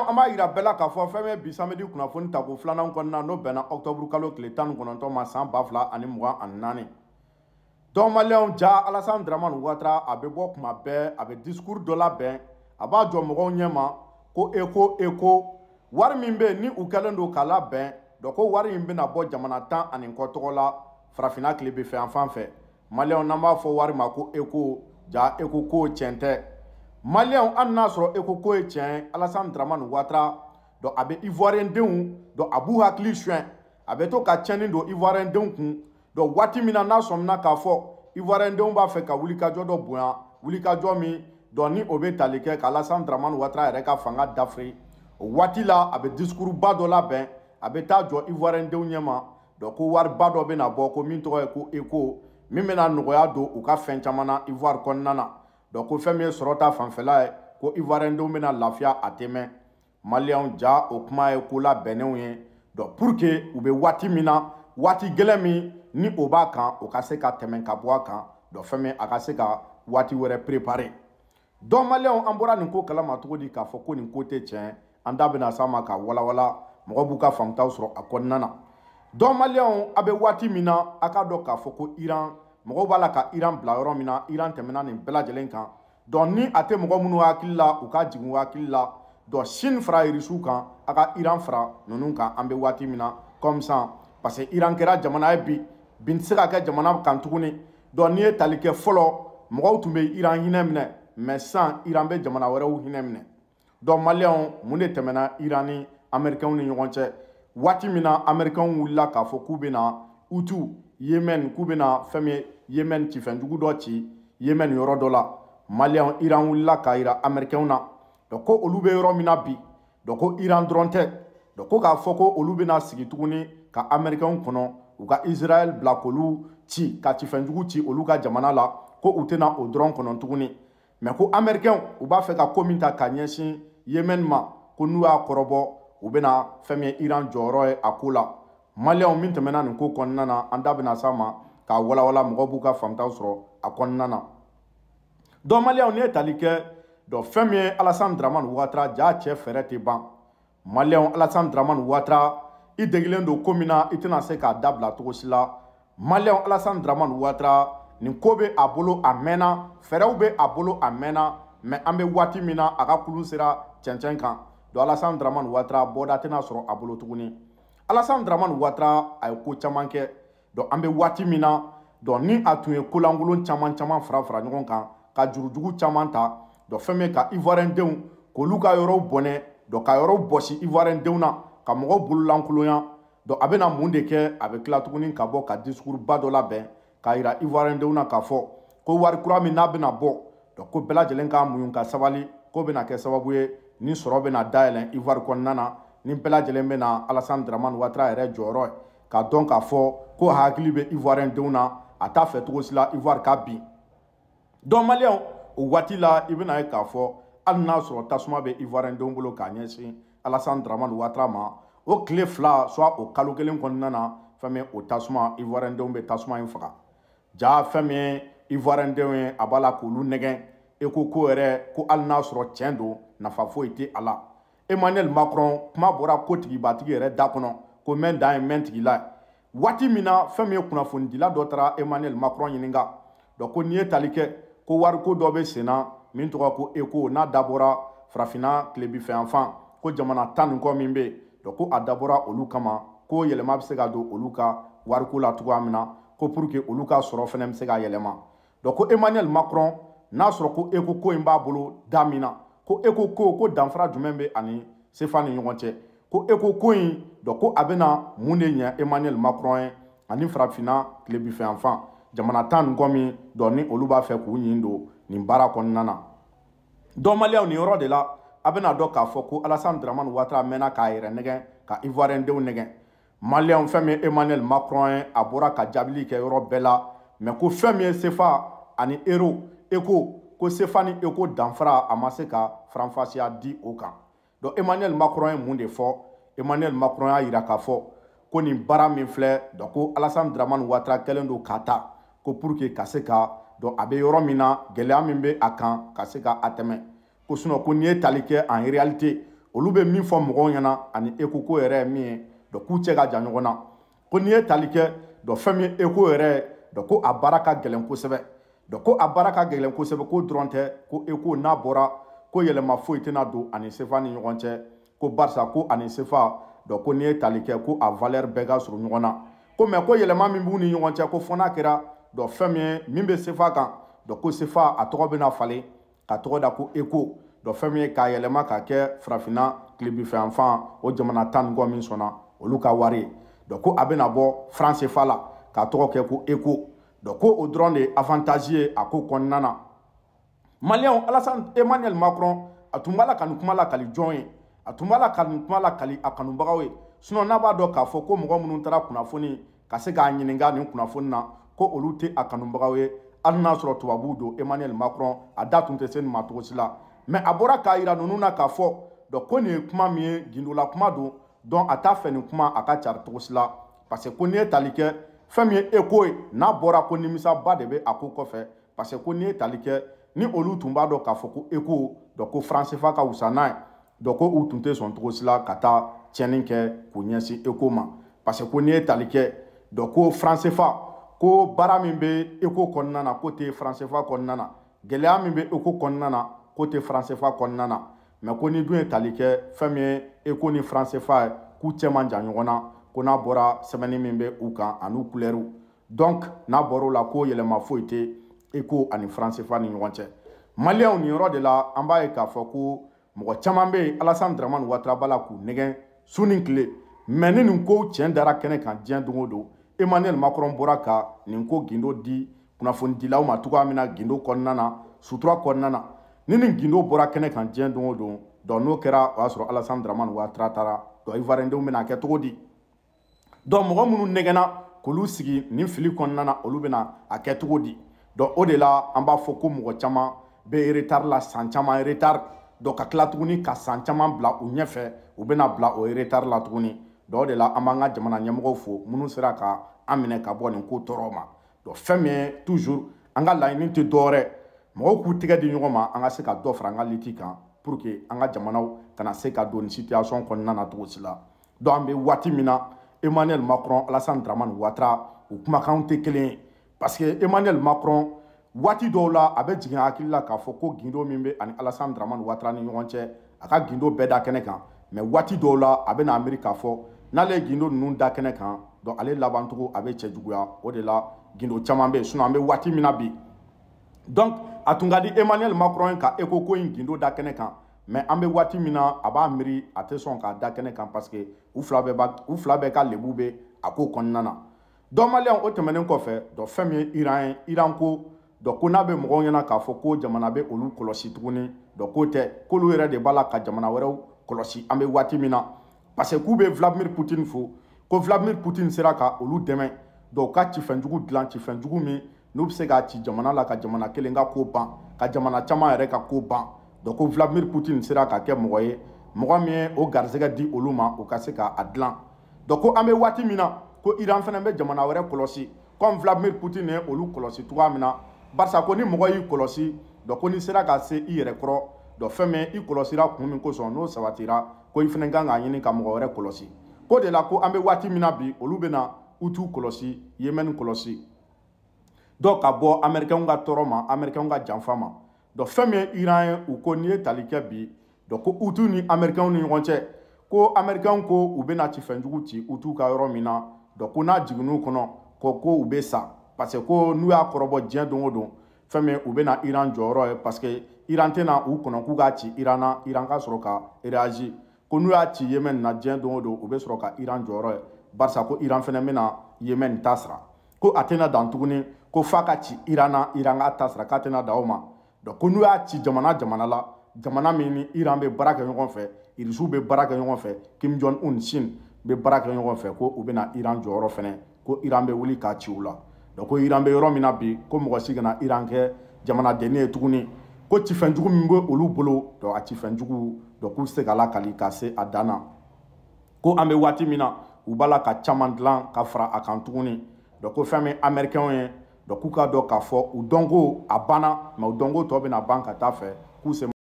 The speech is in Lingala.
an b'a yira bɛɛ la k'a fɔ fɛn bɛ bi samedi kunnafoni tako filanan kɔnɔna n'o bɛnna ɔktɔburu kalo tile tan ni kɔnɔntɔn ma san ba fila ani mugan ani naani dɔn maliyɛnw ja alasan daramani watara a bɛ bɔ kuma bɛɛ a bɛ disikuru dɔ labɛn a b'a jɔ mɔgɔw ɲɛma ko eko eko wari min bɛ yen ni u kɛlen don k'a labɛn dɔ ko wari in bɛna bɔ jamana tan ani kɔ tɔgɔ la farafinna tile bɛ fɛ yan fan fɛ maliyɛnw n'an b'a fɔ wari ma ko eko ja eko ko tiɲɛ tɛ maliyɛnw hali n'a sɔrɔ eko ko ye tiɲɛ ye alassane dramane watara dɔn a bɛ ivoirien denw dɔn a b'u hakili suɲɛ a bɛ to ka tiɲɛni don ivoirien denw kun dɔn waati min na n'a sɔmina k'a fɔ ivoirien denw b'a fɛ ka wulikajɔ dɔ bonya wulikajɔ min dɔn ni o bɛ tali kɛ ka alassane dramane watara yɛrɛ ka fanga dafiri o waati la a bɛ diskuruba dɔ labɛn a bɛ taa jɔ ivoirien denw ɲɛma dɔn ko wariba dɔ bɛ na bɔ ko min tɔgɔ ye ko eko min bɛ na nɔgɔya don u ka fɛn caman na ivoire kɔnɔna na. donc ko fɛn min ye sɔrɔ ta fanfɛla ye eh, ko ivoiriendenw bɛna lafiya a tɛ mɛn maliyɛnw ja o kuma ye ko labɛnnenw ye donc pour que u bɛ waati min na waati gɛlɛn min ni o b'a kan o ka se ka tɛmɛ ka bɔ a kan donc fɛn min a ka se ka waati wɛrɛ préparer donc maliyɛnw an bɔra nin ko kalama cogo di k'a fɔ ko nin ko tɛ tiɲɛ an da bɛna s'a ma ka walawala mɔgɔ b'u ka faamutaw sɔrɔ a kɔnɔna na donc maliyɛnw a bɛ waati min na a ka dɔn k'a fɔ ko iran mɔgɔw b'a la ka iran bila yɔrɔ min na iran tɛmɛna nin bɛɛ lajɛlen kan dɔn ni a tɛ mɔgɔ minnu hakili la u ka jigin hakili la dɔn sini fara irisiw kan a ka iran fara ninnu kan an bɛ waati min na comme san parce que iran kɛra jamana ye bi bin tɛ se ka kɛ jamana kan tuguni dɔn n'i ye tali kɛ fɔlɔ mɔgɔw tun bɛ iran hinɛ minɛ mɛ sisan iran bɛ jamana wɛrɛw hinɛ minɛ dɔn maliyɛnw mun de tɛmɛna iran ni amɛrikɛnw ni ɲɔgɔn cɛ waati min na amɛrikɛnw wulila k'a fɔ k'u bɛ na utu yemen k'u bɛna fɛn min ye yemen cifɛnjugu dɔ ci yemen yɔrɔ dɔ la maliyɛnw iran wulila k'a yira amɛrikɛnw na ko olu bɛ yɔrɔ min na bi ko iran dɔrɔn tɛ ko k'a fɔ ko olu bɛna sigi tuguni ka amɛrikɛnw kɔnɔ u ka israɛl bila k'olu ci ka cifɛnjugu ci olu ka jamana la ko u tɛna o dɔrɔn kɔnɔ tuguni mɛ ko amɛrikɛnw u b'a fɛ ka ko min ta ka ɲɛsin yemen ma ko n'u y'a kɔrɔbɔ u bɛna fɛn min ye iran jɔyɔrɔ ye a ko la maliyɛnw min tɛmɛna nin ko kɔnɔna na an da bɛna s'a ma k'a walawala mɔgɔw b'u ka faamutaw sɔrɔ a kɔnɔna na dɔn maliyɛnw ne ye tali kɛ dɔn fɛn min ye alasani daramani watara jaa cɛ fɛɛrɛ tɛ ban maliyɛnw alasani daramani watara i degilen don ko min na i tɛna se k'a dabila cogo si la maliyɛnw alasani daramani watara nin ko bɛ a bolo a mɛnna fɛɛrɛw bɛ a bolo a mɛnna mɛ an bɛ waati min na a ka kulu sera cɛncɛn kan don alasani daramani watara bɔda tɛna sɔrɔ a bolo tuguni. alasan daramani watara a ye ko caman kɛ dɔn an bɛ waati min na dɔn ni a tun ye kolankolon caman caman fara fara ɲɔgɔn kan ka jurujugu caman ta dɔn fɛn min ka ivoiriɛndenw k'olu ka yɔrɔw bɔnɛ dɔn ka yɔrɔw bɔsi ivoiriɛndenw na ka mɔgɔw bololankolon dɔn a bɛna mun de kɛ a bɛ tila tuguni ka bɔ ka disukuruba dɔ labɛn k'a yira ivoiriɛndenw na k'a fɔ ko wari kura min n'a bɛna bɔ dɔn ko bɛɛ lajɛlen k'a muɲu ka sabali k'o bɛna kɛ sababu ye ni sɔrɔ bɛna dayɛlɛn ivoire kɔnɔna na nin bɛɛ lajɛlen bɛ na alasan daramani watara yɛrɛ jɔyɔrɔ ye ka dɔn k'a fɔ ko hakili bɛ ivoirien denw na a t'a fɛ cogo si la ivoire ka bin donc maliyɛnw o waati la i bɛna ye k'a fɔ hali n'a sɔrɔ tasuma bɛ ivoirien denw bolo k'a ɲɛsin alasan daramani watara ma o tile fila soit o kalo kelen kɔnɔna na fɛn min o tasuma ivoirien denw bɛ tasuma in faga ja fɛn min ye ivoirien denw ye a b'a la k'olu nɛgɛn e ko ko yɛrɛ ko hali n'a sɔrɔ tiɲɛ don nafa foyi tɛ a la. emmanuel macron kuma bɔra kotigibatigi yɛrɛ da kɔnɔ ko mɛ dan ye mɛ tigila ye waati min na fɛn min ye kunnafonidila dɔ taara emmanuel macron ɲininka dɔ ko n'i ye tali kɛ ko wariko dɔ bɛ sen na min tɔgɔ ko eco n'a dabɔra farafinna tilebinfɛ yanfan ko jamana tan nin kɔ min bɛ yen dɔ ko a dabɔra olu kama ko yɛlɛma bɛ se ka don olu ka wariko la cogoya min na ko pour que olu ka sɔrɔ fana bɛ se ka yɛlɛma dɔ ko emmanuel macron n'a sɔrɔ ko eco ko in b'a bolo da min na ko e ko ko ko danfara jumɛn bɛ ani sefa ni ɲɔgɔn cɛ ko e ko in dɔ ko a bɛna mun de ɲɛ emmanuel macron ye ani farafinna tilebinfɛ yanfan jamana tan nin kɔ min dɔ ni olu b'a fɛ k'u ɲin don nin baara kɔnɔna na dɔnbaliyaw nin yɔrɔ de la a bɛna dɔn k'a fɔ ko alassane dramani watara mɛnna k'a yɛrɛ nɛgɛn ka ivoiriɛndenw nɛgɛn maliyɛnw fɛn min ye emmanuel macron ye a bɔra ka jaabili kɛ yɔrɔ bɛɛ la mɛ ko fɛn min ye sefa ani ero eko ko sefani eko danfara a ma se ka faranfasiya di o kan donc emmanuel macron ye mun de fɔ emmanuel macron y'a yira k'a fɔ ko nin baara min filɛ donc ko alassane dramani watara kɛlen don k'a ta ko pour que ka se ka donc a bɛ yɔrɔ min na gɛlɛya min bɛ a kan ka se ka a tɛmɛ ko sinɔn ko n'i ye tali kɛ en réalité olu bɛ min fɔ mɔgɔw ɲɛna ani eko ko yɛrɛ ye min ye donc k'u cɛ ka jan ɲɔgɔn na ko n'i ye tali kɛ donc fɛn min ye eko yɛrɛ ye donc ko a baara ka gɛlɛn kosɛbɛ donc ko a baara ka gɛlɛn kosɛbɛ ko dɔrɔn tɛ ko eko n'a bɔra ko yɛlɛma foyi tɛna don ani sefa ni ɲɔgɔn cɛ ko barisa ko ani sefa donc ko n'i ye tali kɛ ko a valeur bɛɛ ka surun ɲɔgɔn na ko mɛ ko yɛlɛma min b'u ni ɲɔgɔn cɛ ko fɔ n'a kɛra donc fɛn min ye min bɛ sefa kan donc ko sefa a tɔgɔ bɛna falen ka tɔgɔ da ko eko donc fɛn min ye k'a yɛlɛma ka kɛ farafinna tilebinfɛ yanfan o jamana tan ni kɔ min sɔnna olu ka wari ye donc ko a bɛna bɔ franc sefa la k'a tɔgɔ kɛ ko eko donc ko o dɔrɔn de ye avantage ye a ko kɔnɔna na maliyɛnw alasan emmanuel macron a tun b'a la ka nin kuma lakali jɔn ye a tun b'a la ka nin kuma lakali a kanubagaw ye sinɔn n'a b'a dɔn k'a fɔ ko mɔgɔ minnu taara kunnafoni ka se k'a ɲininka nin kunnafoni na ko olu tɛ a kanubagaw ye hali n'a sɔrɔ tubabuw don emmanuel macron a da tun tɛ se nin ma cogo si la mɛ a bɔra k'a yira ninnu na k'a fɔ dɔn ko nin ye kuma min ye gindola kuma don dɔn a t'a fɛ nin kuma a ka cari cogo si la parce que ko n'i ye tali kɛ fɛn min ye eko ye n'a bɔra ko nimisaba de bɛ a ko kɔfɛ parce que ko n'i ye tali kɛ ni olu tun b'a dɔn k'a fɔ ko eko dɔ ko faransifa ka wusa n'a ye dɔ ko u tun tɛ sɔn cogo si la ka taa tiɲɛni kɛ k'u ɲɛsin eko ma parce que ko n'i ye tali kɛ dɔ ko faransifa ko baara min bɛ eko kɔnɔna na k'o tɛ faransifa kɔnɔna na gɛlɛya min bɛ eko kɔnɔna na k'o tɛ faransifa kɔnɔna na mɛ ko ni dun ye tali kɛ fɛn min ye eko ni faransifa ye k'u cɛ man jan ɲɔgɔn na ko n'a bɔra sɛmɛni min bɛ u kan an'u kulɛriw donc n'a bɔra o la ko yɛlɛma foyi tɛ eko ani faransifa ni ɲɔgɔn cɛ maliyɛnw nin yɔrɔ de la an b'a ye k'a fɔ ko mɔgɔ caman bɛ yen alasan daramani watara b'a la k'u nɛgɛn su ni tile mɛ ni nin kow tiɲɛ dara kɛnɛ kan diɲɛ don o don emmanuel macron bɔra ka nin ko gindo di kunnafonidilaw ma cogoya min na gindo kɔnɔna na sutura kɔnɔna na ni nin gindo bɔra kɛnɛ kan diɲɛ don o don dɔn n'o kɛra o y'a sɔrɔ alasan daramani watara taara dɔn ivoiriɛndenw bɛna kɛ cogo di donc mɔgɔ minnu nɛgɛnna k'olu sigi nin fili kɔnɔna na olu bɛna a kɛ cogo di donc o de la an b'a fɔ ko mɔgɔ caman bɛ retard la san caman retard donc ka tila tuguni ka san caman bila u ɲɛfɛ u bɛna bila o retard la tuguni donc o de la an b'an ka jamana ɲɛmɔgɔw fo minnu sera ka an minɛ ka bɔ nin ko tɔɔrɔ ma donc fɛn min ye toujours an ka laɲini tɛ dɔwɛrɛ mɔgɔw k'u tɛgɛ di ɲɔgɔn ma an ka se ka dɔ fara an ka liti kan pour que an ka jamanaw kana se ka don nin situation kɔnɔna na cogo si la donc an bɛ waati min na emmanuel macron alassane dramane watara o kumakanw tɛ kelen ye parce que emmanuel macron waati dɔw la a bɛ jigin hakili la k'a fɔ ko gindo min bɛ ani alassane dramane watara ni ɲɔgɔn cɛ a ka gindo bɛɛ da kɛnɛ kan mɛ waati dɔw la a bɛ na miiri k'a fɔ n'ale ye gindo ninnu da kɛnɛ kan donc ale labancogo a bɛ cɛ juguya o de la gindo caman bɛ yen sinon an bɛ waati min na bi donc a tun ka di emmanuel macron ye ka eko ko in gindo da kɛnɛ kan mɛ an bɛ waati min na a b'a miiri a tɛ sɔn k'a da kɛnɛ kan parce u fila bɛɛ ba u fila bɛɛ ka lebu bɛ a ko kɔnɔna na dɔn maliyɛn o tɛmɛnen kɔfɛ dɔ fɛn min ye iran ye iran ko dɔ ko n'a bɛ mɔgɔw ɲɛna k'a fɔ ko jamana bɛ olu kɔlɔsi tuguni dɔ k'o tɛ k'olu yɛrɛ de b'a la ka jamana wɛrɛw kɔlɔsi an bɛ waati min na parce k'u bɛ vladimir putin fo ko vladimir putin sera ka olu dɛmɛ dɔw ka cifɛnjugu dilan cifɛnjugu min n'u bɛ se k'a ci jamana la ka jamana kelen ka ko ban ka jamana caman yɛrɛ ka ko ban donc ko vladimir poutine sera ka kɛ mɔgɔ ye mɔgɔ min ye o garisɛgɛ di olu ma u ka se k'a dilan donc ko an bɛ waati min na ko iran fana bɛ jamana wɛrɛ kɔlɔsi comme vladimir poutine ye olu kɔlɔsi cogoya min na barisa ko ni mɔgɔ y'i kɔlɔsi donc ko n'i sera ka se i yɛrɛ kɔrɔ donc fɛn min i kɔlɔsira kun min kosɔn n'o sabatira ko i fana kan k'a ɲini ka mɔgɔ wɛrɛ kɔlɔsi ko de la ko an bɛ waati min na bi olu bɛ na u t'u kɔlɔsi yemɛni kɔlɔsi dɔw ka bɔ amɛrikɛnw ka tɔɔrɔ ma amɛrikɛnw ka janfa ma dɔn fɛn min ye iran ye u ko n'i ye tali kɛ bi dɔn ko utu ni amɛrikɛnw ni ɲɔgɔn cɛ ko amɛrikɛnw ko u bɛna cifɛnjugu ci utu ka yɔrɔ min na dɔn ko n'a jiginn'u kɔnɔ ko ko u bɛ sa parce que ko n'u y'a kɔrɔbɔ diɲɛ don o don fɛn min u bɛna iran jɔyɔrɔ ye parce que iran tɛna u kɔnɔ k'u k'a ci iran na iran ka sɔrɔ ka reagi ko n'u y'a ci yemen na diɲɛ don o don u bɛ sɔrɔ ka iran jɔyɔrɔ ye barisa ko iran fɛnɛ bɛna yemen ta sara ko a tɛna dan tuguni ko f'a ka ci iran na iran k'a ta sara k'a tɛna dan o ma donc ko n'u y'a ci jamana jamana la jamana min ni iran bɛ baara kɛ ɲɔgɔn fɛ irisiw bɛ baara kɛ ɲɔgɔn fɛ kim jong un shin bɛ baara kɛ ɲɔgɔn fɛ ko u bɛna iran jɔyɔrɔ fɛnɛ ko iran bɛ wuli k'a ci u la donc ko iran bɛ yɔrɔ min na bi ko mɔgɔ si kana iran kɛ jamanadenni ye tuguni ko cifɛnjugu min bɛ olu bolo donc a cifɛnjugu donc k'u bɛ se k'a lakali ka se a dan na ko an bɛ waati min na u b'a la ka caman dilan ka fara a kan tuguni donc ko fɛn min américain ye donc k'u k'a dɔn k'a fɔ u dɔnko a banna mɛ u dɔnko tɔ bɛna ban ka taa fɛ k'u se